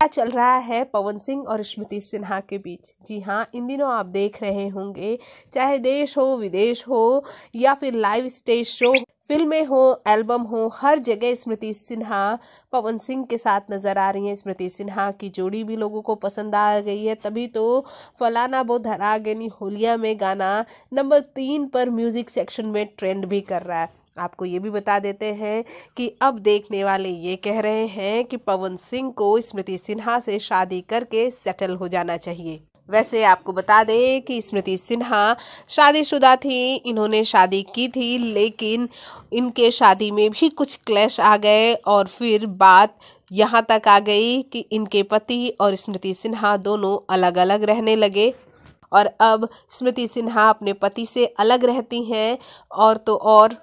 क्या चल रहा है पवन सिंह और स्मृति सिन्हा के बीच जी हाँ इन दिनों आप देख रहे होंगे चाहे देश हो विदेश हो या फिर लाइव स्टेज शो फिल्में हो एल्बम हो हर जगह स्मृति सिन्हा पवन सिंह के साथ नज़र आ रही हैं स्मृति सिन्हा की जोड़ी भी लोगों को पसंद आ गई है तभी तो फलाना बो धरा गनी होलिया में गाना नंबर तीन पर म्यूज़िक सेक्शन में ट्रेंड भी कर रहा है आपको ये भी बता देते हैं कि अब देखने वाले ये कह रहे हैं कि पवन सिंह को स्मृति सिन्हा से शादी करके सेटल हो जाना चाहिए वैसे आपको बता दें कि स्मृति सिन्हा शादीशुदा थी इन्होंने शादी की थी लेकिन इनके शादी में भी कुछ क्लैश आ गए और फिर बात यहाँ तक आ गई कि इनके पति और स्मृति सिन्हा दोनों अलग अलग रहने लगे और अब स्मृति सिन्हा अपने पति से अलग रहती हैं और तो और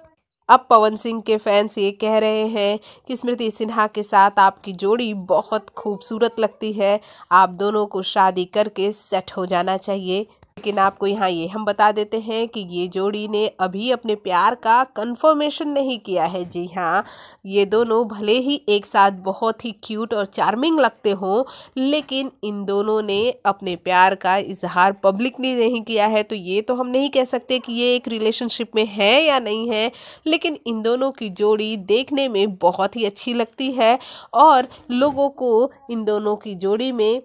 अब पवन सिंह के फैंस ये कह रहे हैं कि स्मृति सिन्हा के साथ आपकी जोड़ी बहुत खूबसूरत लगती है आप दोनों को शादी करके सेट हो जाना चाहिए लेकिन आपको यहाँ ये हम बता देते हैं कि ये जोड़ी ने अभी अपने प्यार का कन्फर्मेशन नहीं किया है जी हाँ ये दोनों भले ही एक साथ बहुत ही क्यूट और चार्मिंग लगते हों लेकिन इन दोनों ने अपने प्यार का इजहार पब्लिकली नहीं किया है तो ये तो हम नहीं कह सकते कि ये एक रिलेशनशिप में है या नहीं है लेकिन इन दोनों की जोड़ी देखने में बहुत ही अच्छी लगती है और लोगों को इन दोनों की जोड़ी में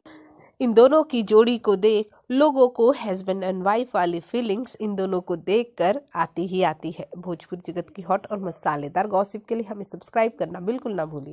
इन दोनों की जोड़ी को देख लोगों को हस्बैंड एंड वाइफ वाली फीलिंग्स इन दोनों को देखकर आती ही आती है भोजपुर जगत की हॉट और मसालेदार गॉसिप के लिए हमें सब्सक्राइब करना बिल्कुल ना भूलिए